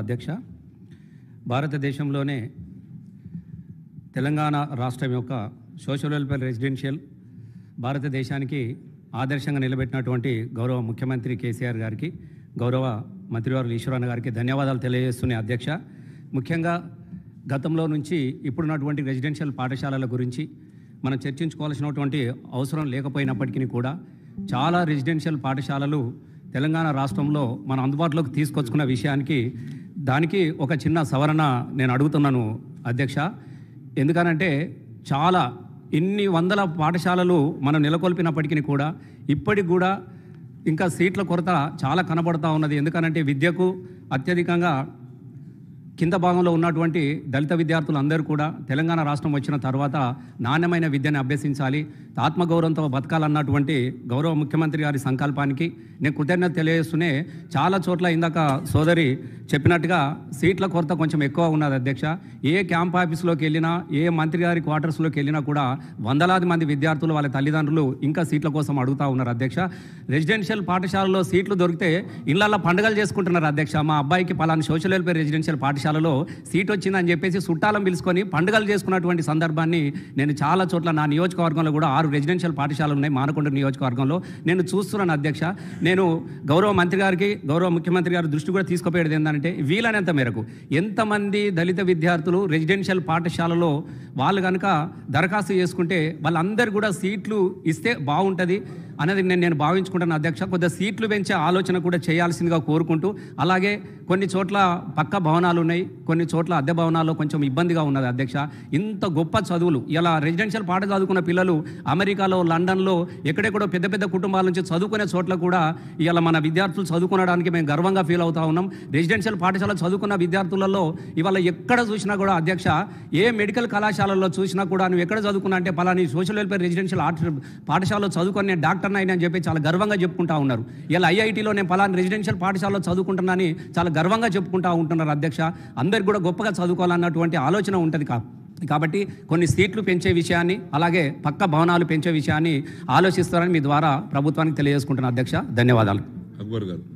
అధ్యక్ష భారతదేశంలోనే తెలంగాణ రాష్ట్రం యొక్క సోషల్ వెల్ఫేర్ రెసిడెన్షియల్ భారతదేశానికి ఆదర్శంగా నిలబెట్టినటువంటి గౌరవ ముఖ్యమంత్రి కేసీఆర్ గారికి గౌరవ మంత్రివారు ఈశ్వరన్న గారికి ధన్యవాదాలు తెలియజేస్తున్నాయి అధ్యక్ష ముఖ్యంగా గతంలో నుంచి ఇప్పుడున్నటువంటి రెసిడెన్షియల్ పాఠశాలల గురించి మనం చర్చించుకోవాల్సినటువంటి అవసరం లేకపోయినప్పటికీ కూడా చాలా రెసిడెన్షియల్ పాఠశాలలు తెలంగాణ రాష్ట్రంలో మనం అందుబాటులోకి తీసుకొచ్చుకున్న విషయానికి దానికి ఒక చిన్న సవరణ నేను అడుగుతున్నాను అధ్యక్ష ఎందుకనంటే చాలా ఇన్ని వందల పాఠశాలలు మనం నెలకొల్పినప్పటికీ కూడా ఇప్పటికి కూడా ఇంకా సీట్ల కొరత చాలా కనబడుతూ ఉన్నది ఎందుకనంటే విద్యకు అత్యధికంగా కింద భాగంలో ఉన్నటువంటి దళిత విద్యార్థులందరూ కూడా తెలంగాణ రాష్ట్రం వచ్చిన తర్వాత నాణ్యమైన విద్యను అభ్యసించాలి ఆత్మగౌరవంతో బతకాలన్నటువంటి గౌరవ ముఖ్యమంత్రి గారి సంకల్పానికి నేను కృతజ్ఞత తెలియజేస్తూనే చాలా చోట్ల ఇందాక సోదరి చెప్పినట్టుగా సీట్ల కొరత కొంచెం ఎక్కువ ఉన్నది అధ్యక్ష ఏ క్యాంప్ ఆఫీస్లోకి వెళ్ళినా ఏ మంత్రి గారి క్వార్టర్స్లోకి వెళ్ళినా కూడా వందలాది మంది విద్యార్థులు వాళ్ళ తల్లిదండ్రులు ఇంకా సీట్ల కోసం అడుగుతూ ఉన్నారు అధ్యక్ష రెసిడెన్షియల్ పాఠశాలలో సీట్లు దొరికితే ఇళ్ళల్లో పండుగలు చేసుకుంటున్నారు అధ్యక్ష మా అబ్బాయికి పలానా సోషల్ వెల్ఫేర్ రెసిడెన్షియల్ పాఠశాల పాఠశాలలో సీట్ వచ్చిందని చెప్పేసి చుట్టాలను పిలుచుకొని పండుగలు చేసుకున్నటువంటి సందర్భాన్ని నేను చాలా చోట్ల నా నియోజకవర్గంలో కూడా ఆరు రెసిడెన్షియల్ పాఠశాలలు ఉన్నాయి మానకొండ నియోజకవర్గంలో నేను చూస్తున్నాను అధ్యక్ష నేను గౌరవ మంత్రి గారికి గౌరవ ముఖ్యమంత్రి గారి దృష్టి కూడా తీసుకుపోయేది ఏంటంటే వీలైనంత మేరకు ఎంతమంది దళిత విద్యార్థులు రెసిడెన్షియల్ పాఠశాలలో వాళ్ళు కనుక దరఖాస్తు చేసుకుంటే వాళ్ళందరూ కూడా సీట్లు ఇస్తే బాగుంటుంది అనేది నేను నేను భావించుకుంటాను అధ్యక్ష కొద్దిగా సీట్లు పెంచే ఆలోచన కూడా చేయాల్సిందిగా కోరుకుంటూ అలాగే కొన్ని చోట్ల పక్క భవనాలు ఉన్నాయి కొన్ని చోట్ల అద్దె భవనాల్లో కొంచెం ఇబ్బందిగా ఉన్నది అధ్యక్ష ఇంత గొప్ప చదువులు ఇలా రెసిడెన్షియల్ పాట చదువుకున్న పిల్లలు అమెరికాలో లండన్లో ఎక్కడెక్కడో పెద్ద పెద్ద కుటుంబాల నుంచి చదువుకునే చోట్ల కూడా ఇలా మన విద్యార్థులు చదువుకునడానికి మేము గర్వంగా ఫీల్ అవుతా ఉన్నాం రెసిడెన్షియల్ పాఠశాల చదువుకున్న విద్యార్థులలో ఇవాళ ఎక్కడ చూసినా కూడా అధ్యక్ష ఏ మెడికల్ కళాశాలలో చూసినా కూడా నువ్వు ఎక్కడ చదువుకున్నా అంటే పలాని సోషల్ వెల్ఫేర్ రెసిడెన్షియల్ ఆర్ట్ పాఠశాలలో చదువుకునే డాక్టర్ డాక్టర్ అయినా అని చెప్పి చాలా గర్వంగా చెప్పుకుంటా ఉన్నారు ఇలా ఐఐటీలో నేను పలాని రెసిడెన్షియల్ పాఠశాలలో చదువుకుంటున్నానని చాలా గర్వంగా చెప్పుకుంటా ఉంటున్నారు అధ్యక్ష అందరికి కూడా గొప్పగా చదువుకోవాలన్నటువంటి ఆలోచన ఉంటుంది కా కాబట్టి కొన్ని సీట్లు పెంచే విషయాన్ని అలాగే పక్క భవనాలు పెంచే విషయాన్ని ఆలోచిస్తారని మీ ద్వారా ప్రభుత్వానికి తెలియజేసుకుంటున్నాను అధ్యక్ష ధన్యవాదాలు అక్బర్ గారు